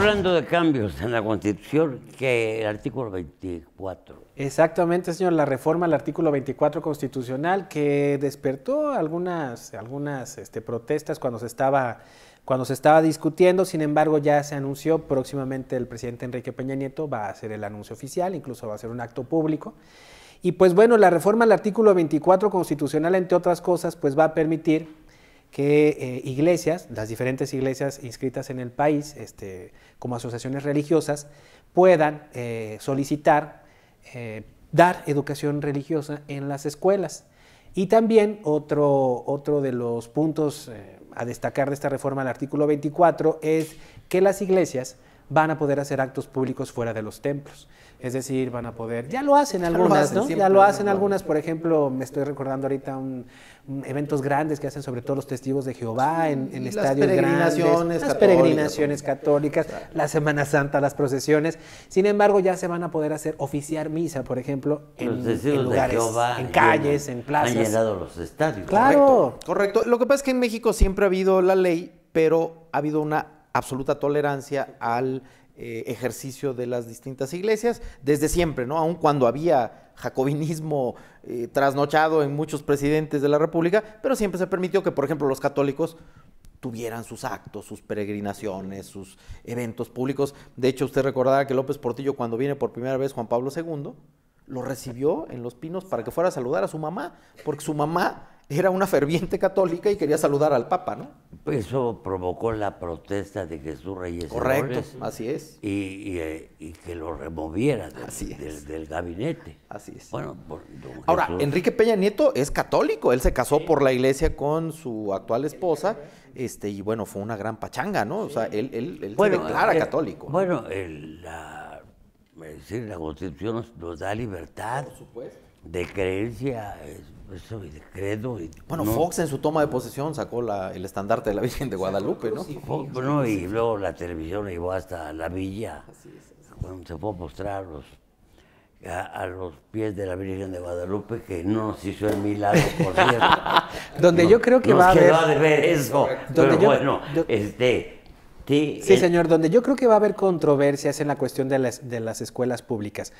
hablando de cambios en la Constitución que el artículo 24. Exactamente, señor, la reforma al artículo 24 constitucional que despertó algunas, algunas este, protestas cuando se estaba cuando se estaba discutiendo, sin embargo ya se anunció, próximamente el presidente Enrique Peña Nieto va a hacer el anuncio oficial, incluso va a hacer un acto público. Y pues bueno, la reforma al artículo 24 constitucional, entre otras cosas, pues va a permitir que eh, iglesias, las diferentes iglesias inscritas en el país este, como asociaciones religiosas, puedan eh, solicitar eh, dar educación religiosa en las escuelas. Y también otro, otro de los puntos a destacar de esta reforma al artículo 24 es que las iglesias van a poder hacer actos públicos fuera de los templos. Es decir, van a poder, ya lo hacen algunas, ¿no? ya lo hacen algunas, por ejemplo, me estoy recordando ahorita eventos grandes que hacen sobre todo los testigos de Jehová en, estadios peregrinaciones grandes, las peregrinaciones católicas, la Semana Santa, las procesiones. Sin embargo, ya se van a poder hacer oficiar misa, por ejemplo, en, lugares, Jehová, en calles, en plazas. Han llenado los estadios. Claro. Correcto, correcto. Lo que pasa es que en México siempre ha habido la ley, pero ha habido una absoluta tolerancia al eh, ejercicio de las distintas iglesias, desde siempre, ¿no? Aun cuando había jacobinismo eh, trasnochado en muchos presidentes de la República, pero siempre se permitió que, por ejemplo, los católicos tuvieran sus actos, sus peregrinaciones, sus eventos públicos. De hecho, usted recordará que López Portillo, cuando viene por primera vez Juan Pablo II, lo recibió en Los Pinos para que fuera a saludar a su mamá, porque su mamá era una ferviente católica y quería saludar al Papa, ¿no? Pues eso provocó la protesta de Jesús Reyes. Correcto, así es. Y, eh, que lo removieran así del, gabinete. Así es. Bueno, Ahora, Enrique Peña Nieto es católico, él se casó por la iglesia con su actual esposa, este, y bueno, fue una gran pachanga, ¿no? O sea, él, se declara eh, católico. Bueno, la, decir, la constitución nos da libertad. Por supuesto de creencia, eso, pues, y de credo. Y, bueno, Fox en su toma de posesión sacó la, el estandarte de la Virgen de Guadalupe, ¿no? bueno, y luego la televisión llegó hasta la villa, cuando se fue a postrar los, a, los pies de la Virgen de Guadalupe, que no nos hizo el milagro, por cierto. donde yo creo que va a haber... de ver eso, bueno, este Sí, señor, donde yo creo que va a haber controversias en la cuestión de las, de las escuelas públicas.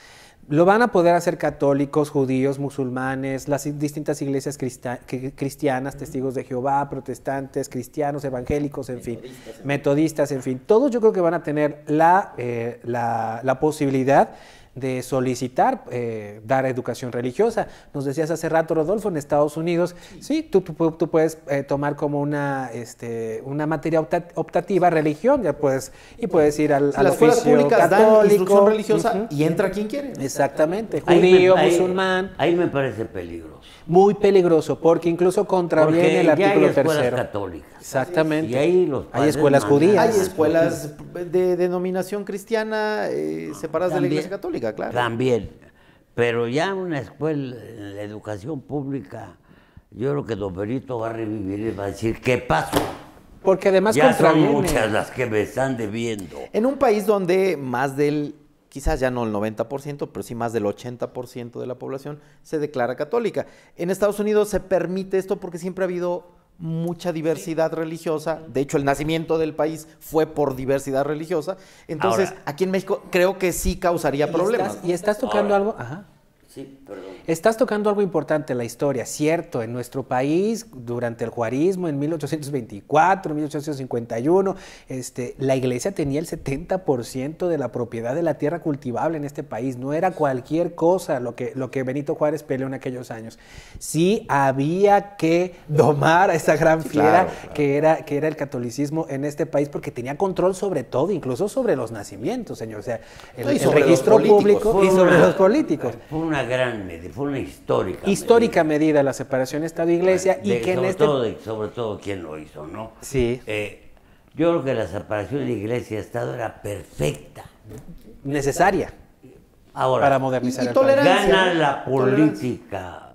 Lo van a poder hacer católicos, judíos, musulmanes, las distintas iglesias cristianas, testigos de Jehová, protestantes, cristianos, evangélicos, en fin, metodistas, en fin. Todos yo creo que van a tener la, eh, la posibilidad de solicitar eh, dar educación religiosa. Nos decías hace rato, Rodolfo, en Estados Unidos, sí, tú, tú, puedes eh, tomar como una, este, una materia optativa religión, ya puedes, y puedes ir al, al Las escuelas públicas dan religiosa y entra quien quiere. Exactamente, judío, musulmán. Ahí, me parece peligroso. Muy peligroso, porque incluso contraviene el artículo ya Exactamente. hay escuelas judías. Hay escuelas de denominación cristiana eh, ah, separadas de la Iglesia Católica, claro. También. Pero ya una escuela, de educación pública, yo creo que Don Perito va a revivir y va a decir, ¿qué pasó? Porque además ya son muchas las que me están debiendo. En un país donde más del, quizás ya no el 90%, pero sí más del 80% de la población se declara católica. En Estados Unidos se permite esto porque siempre ha habido mucha diversidad religiosa. De hecho, el nacimiento del país fue por diversidad religiosa. Entonces, aquí en México creo que sí causaría problemas. y estás tocando algo. Ajá. Sí, perdón. Estás tocando algo importante en la historia, cierto, en nuestro país, durante el juarismo, en 1824, 1851, este, la iglesia tenía el 70% de la propiedad de la tierra cultivable en este país, no era cualquier cosa lo que, lo que Benito Juárez peleó en aquellos años. Sí había que domar a esa gran fiera Que, era, que era el catolicismo en este país, porque tenía control sobre todo, incluso sobre los nacimientos, señor, o sea, el, registro público y sobre los políticos. Una, gran medida, fue una histórica. Histórica medida, la separación Estado-Iglesia e y que sobre en este... sobre todo quién lo hizo, ¿no? Sí. Eh, yo creo que la separación de Iglesia-Estado era perfecta. Necesaria. Ahora, para modernizar y, el Gana la política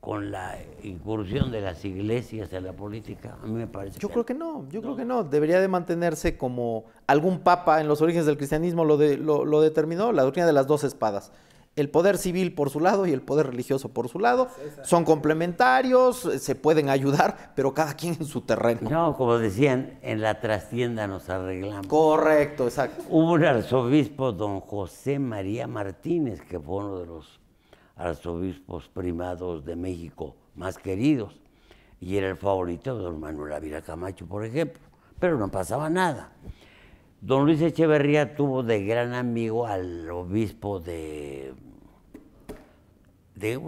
con la incursión de las iglesias en la política? A mí me parece. Yo creo que no, yo creo que no. Debería de mantenerse como algún papa en los orígenes del cristianismo lo, de, lo, lo determinó, la doctrina de las dos espadas. El poder civil por su lado y el poder religioso por su lado. Son complementarios, eh, se pueden ayudar, pero cada quien en su terreno. No, como decían, en la trastienda nos arreglamos. Correcto, exacto. Hubo un arzobispo, don José María Martínez, que fue uno de los arzobispos primados de México más queridos. Y era el favorito de don Manuel Ávila Camacho, por ejemplo. Pero no pasaba nada. Don Luis Echeverría tuvo de gran amigo al obispo de. de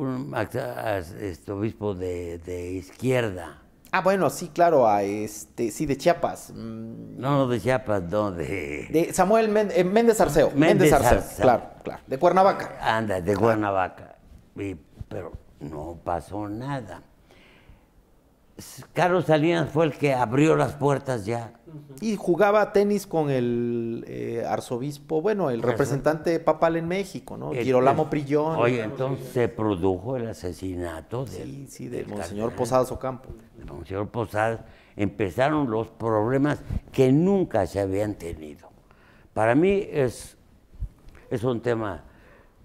este, obispo de, izquierda. Ah, bueno, sí, claro, a este, sí, de Chiapas. Mm. No, no de Chiapas, no, de. De Samuel eh, Méndez Arceo. Méndez, Arceo, claro, claro. De Cuernavaca. Anda, de ah. Cuernavaca. pero no pasó nada. Carlos Salinas fue el que abrió las puertas ya. Y jugaba tenis con el eh, arzobispo, bueno, el representante papal en México, ¿no? Este, Girolamo Prillón. Oye, entonces se produjo el asesinato del, del Monseñor Posadas Ocampo. De Monseñor Posadas. Empezaron los problemas que nunca se habían tenido. Para mí es, es un tema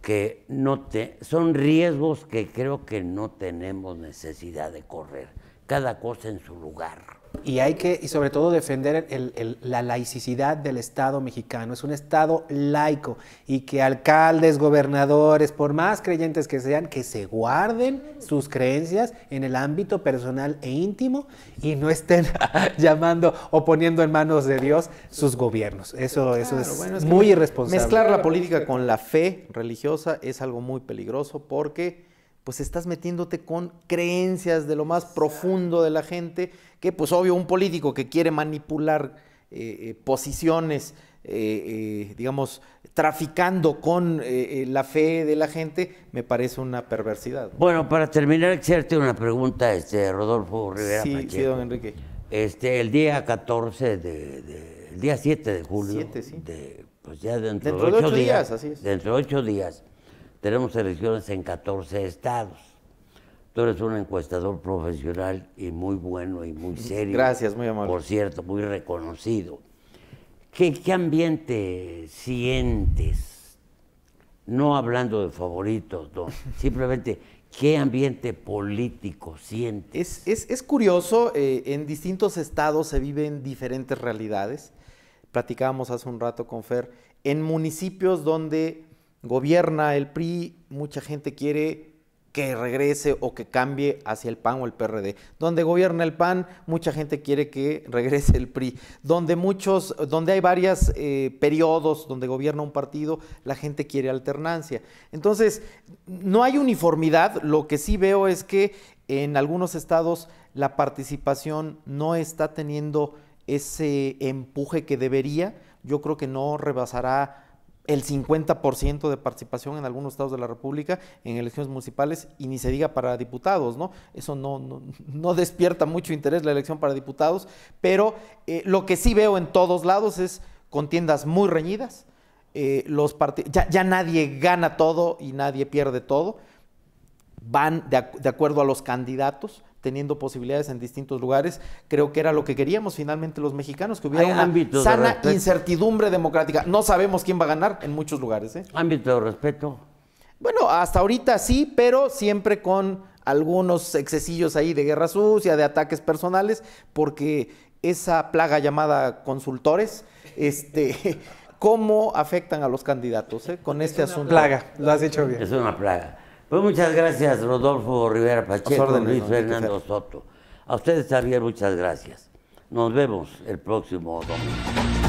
que no te, son riesgos que creo que no tenemos necesidad de correr cada cosa en su lugar. Y hay que, y sobre todo, defender la laicidad del Estado mexicano. Es un Estado laico y que alcaldes, gobernadores, por más creyentes que sean, que se guarden sus creencias en el ámbito personal e íntimo y no estén llamando o poniendo en manos de Dios sus gobiernos. Eso, eso es, muy irresponsable. Mezclar la política con la fe religiosa es algo muy peligroso porque pues estás metiéndote con creencias de lo más profundo de la gente, que pues obvio un político que quiere manipular eh, eh, posiciones, eh, digamos, traficando con la fe de la gente, me parece una perversidad. Bueno, para terminar, hacerte una pregunta, este, Rodolfo Rivera. Sí, sí, don Enrique. Este, el día 14 de, el día 7 de julio. sí. de, pues ya dentro, de ocho, días, así es. Dentro de ocho días tenemos elecciones en 14 estados. Tú eres un encuestador profesional y muy bueno y muy serio. Gracias, muy amable. Por cierto, muy reconocido. ¿Qué, ambiente sientes? No hablando de favoritos, no. Simplemente, ¿Qué ambiente político sientes? Es, curioso, eh, en distintos estados se viven diferentes realidades. Platicábamos hace un rato con Fer, en municipios donde gobierna el PRI, mucha gente quiere que regrese o que cambie hacia el PAN o el PRD. Donde gobierna el PAN, mucha gente quiere que regrese el PRI. Donde muchos, donde hay varios eh, periodos donde gobierna un partido, la gente quiere alternancia. Entonces, no hay uniformidad. Lo que sí veo es que en algunos estados la participación no está teniendo ese empuje que debería. Yo creo que no rebasará el 50% de participación en algunos estados de la República en elecciones municipales y ni se diga para diputados, ¿no? Eso no, despierta mucho interés la elección para diputados, pero eh, lo que sí veo en todos lados es contiendas muy reñidas, eh, ya, nadie gana todo y nadie pierde todo, van de acuerdo a los candidatos, teniendo posibilidades en distintos lugares. Creo que era lo que queríamos finalmente los mexicanos, que hubiera una sana incertidumbre democrática. No sabemos quién va a ganar en muchos lugares. ¿eh? Ámbito de respeto. Bueno, hasta ahorita sí, pero siempre con algunos excesillos ahí de guerra sucia, de ataques personales, porque esa plaga llamada consultores, este, cómo afectan a los candidatos eh? con este asunto. Plaga, lo has dicho bien. Es una plaga. Pues muchas gracias, Rodolfo Rivera Pacheco, Luis Fernando Soto. A ustedes también muchas gracias. Nos vemos el próximo domingo.